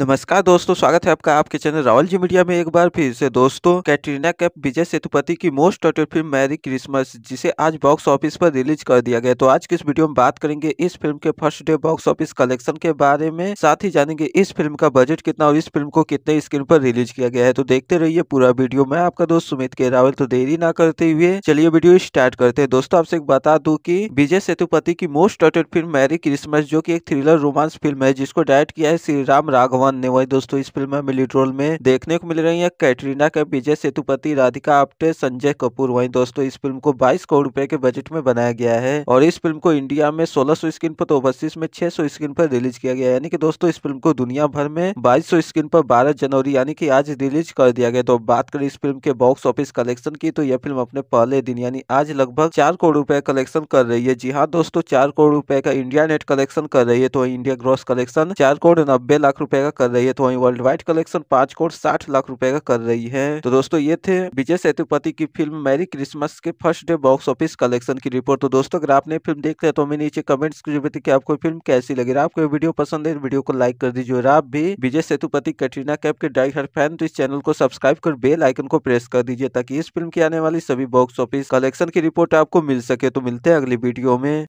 नमस्कार दोस्तों स्वागत है आपका आपके चैनल रावल जी मीडिया में एक बार फिर से दोस्तों कैटरीना कैप विजय सेतुपति की most touted film Merry Christmas जिसे आज बॉक्स ऑफिस पर रिलीज कर दिया गया तो आज की इस वीडियो में बात करेंगे इस फिल्म के first day box office collection के बारे में साथ ही जानेंगे इस फिल्म का बजट कितना और इस फिल्म को कितने स्क्रीन पर रिलीज किया गया है तो देखते रहिए पूरा वीडियो मैं आपका दोस्त सुमित के रावल तो देरी ना करते हुए चलिए वीडियो स्टार्ट करते हैं दोस्तों आपसे बता दू की विजय सेतुपति की most touted film Merry Christmas जो की एक थ्रिलर रोमांस फिल्म है जिसको डायरेक्ट किया है श्री राम राघवन मानने वाली दोस्तों इस फिल्म में लीड रोल में देखने को मिल रही है कैटरीना के विजय सेतुपति राधिका आप्टे संजय कपूर वही दोस्तों इस फिल्म को बाईस करोड़ रूपए के बजट में बनाया गया है और इस फिल्म को इंडिया में सोलह सौ स्क्रीन पर तो ओवरसीज में छह सौ स्क्रीन पर रिलीज किया गया यानी कि दोस्तों इस फिल्म को दुनिया भर में बाईस सौ स्क्रीन पर बारह जनवरी यानी कि आज रिलीज कर दिया गया तो बात करें इस फिल्म के बॉक्स ऑफिस कलेक्शन की तो यह फिल्म अपने पहले दिन यानी आज लगभग चार करोड़ रूपए कलेक्शन कर रही है जी हाँ दोस्तों चार करोड़ रूपए का इंडिया नेट कलेक्शन कर रही है तो इंडिया ग्रॉस कलेक्शन चार करोड़ नब्बे लाख रूपए का कर रही है तो वही वर्ल्ड वाइड कलेक्शन पांच करोड़ साठ लाख रुपए का कर रही है तो दोस्तों ये थे विजय सेतुपति की फिल्म मैरी क्रिसमस के first day box office collection की रिपोर्ट तो दोस्तों अगर आपने फिल्म देख लिया तो हमें नीचे कमेंट्स जरूरत कि आपको फिल्म कैसी लगी आपको वीडियो पसंद है वीडियो तो को लाइक कर दीजिए और आप भी विजय सेतुपति कैटरीना कैप के डाई हर फैन तो इस चैनल को सब्सक्राइब कर बेल आइकन को प्रेस कर दीजिए ताकि इस फिल्म की आने वाली सभी बॉक्स ऑफिस कलेक्शन की रिपोर्ट आपको मिल सके तो मिलते हैं अगली वीडियो में